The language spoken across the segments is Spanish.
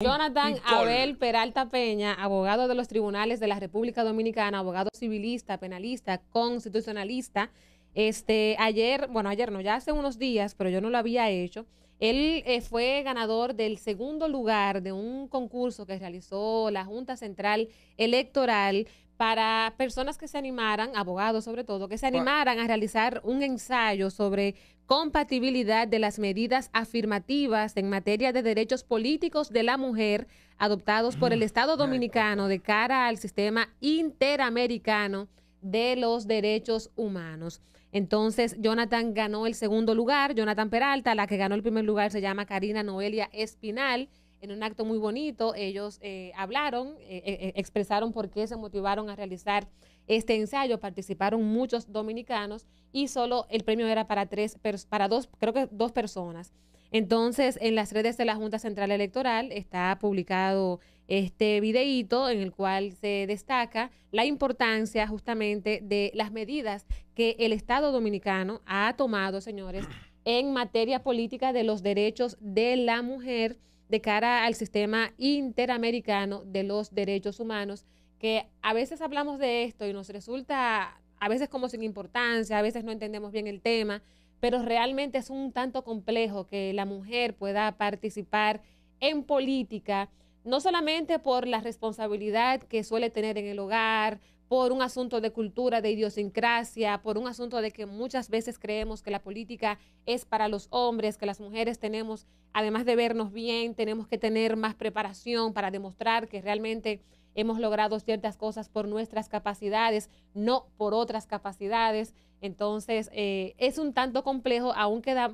Jonathan Abel Peralta Peña, abogado de los tribunales de la República Dominicana, abogado civilista, penalista, constitucionalista. Este, ayer, bueno, ayer no, ya hace unos días, pero yo no lo había hecho. Él eh, fue ganador del segundo lugar de un concurso que realizó la Junta Central Electoral para personas que se animaran, abogados sobre todo, que se animaran a realizar un ensayo sobre compatibilidad de las medidas afirmativas en materia de derechos políticos de la mujer adoptados por el mm. Estado Dominicano de cara al sistema interamericano de los derechos humanos. Entonces, Jonathan ganó el segundo lugar, Jonathan Peralta, la que ganó el primer lugar se llama Karina Noelia Espinal. En un acto muy bonito, ellos eh, hablaron, eh, eh, expresaron por qué se motivaron a realizar este ensayo participaron muchos dominicanos y solo el premio era para tres, para dos, creo que dos personas. Entonces, en las redes de la Junta Central Electoral está publicado este videíto en el cual se destaca la importancia justamente de las medidas que el Estado dominicano ha tomado, señores, en materia política de los derechos de la mujer de cara al sistema interamericano de los derechos humanos que a veces hablamos de esto y nos resulta a veces como sin importancia, a veces no entendemos bien el tema, pero realmente es un tanto complejo que la mujer pueda participar en política, no solamente por la responsabilidad que suele tener en el hogar, por un asunto de cultura, de idiosincrasia, por un asunto de que muchas veces creemos que la política es para los hombres, que las mujeres tenemos, además de vernos bien, tenemos que tener más preparación para demostrar que realmente hemos logrado ciertas cosas por nuestras capacidades, no por otras capacidades. Entonces, eh, es un tanto complejo, aún queda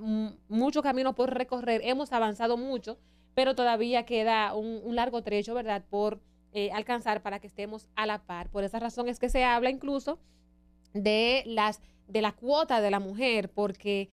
mucho camino por recorrer, hemos avanzado mucho, pero todavía queda un, largo trecho, ¿verdad?, por eh, alcanzar para que estemos a la par. Por esa razón es que se habla incluso de, las, de la cuota de la mujer, porque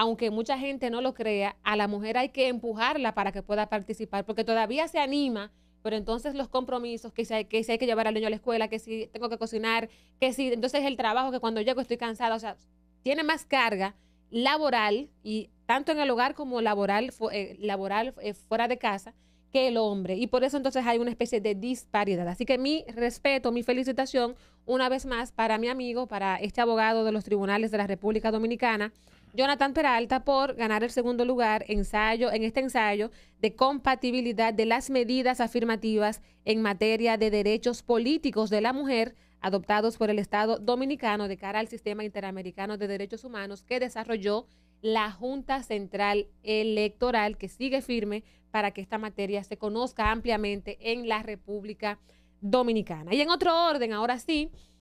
aunque mucha gente no lo crea, a la mujer hay que empujarla para que pueda participar, porque todavía se anima, pero entonces los compromisos, que si hay que, hay que llevar al niño a la escuela, que si tengo que cocinar, que si entonces el trabajo, que cuando llego estoy cansada, o sea, tiene más carga laboral y tanto en el hogar como laboral, eh, laboral eh, fuera de casa que el hombre. Y por eso entonces hay una especie de disparidad. Así que mi respeto, mi felicitación una vez más para mi amigo, para este abogado de los tribunales de la República Dominicana, Jonathan Peralta por ganar el segundo lugar ensayo, en este ensayo de compatibilidad de las medidas afirmativas en materia de derechos políticos de la mujer adoptados por el Estado Dominicano de cara al Sistema Interamericano de Derechos Humanos que desarrolló la Junta Central Electoral, que sigue firme para que esta materia se conozca ampliamente en la República Dominicana. Y en otro orden, ahora sí,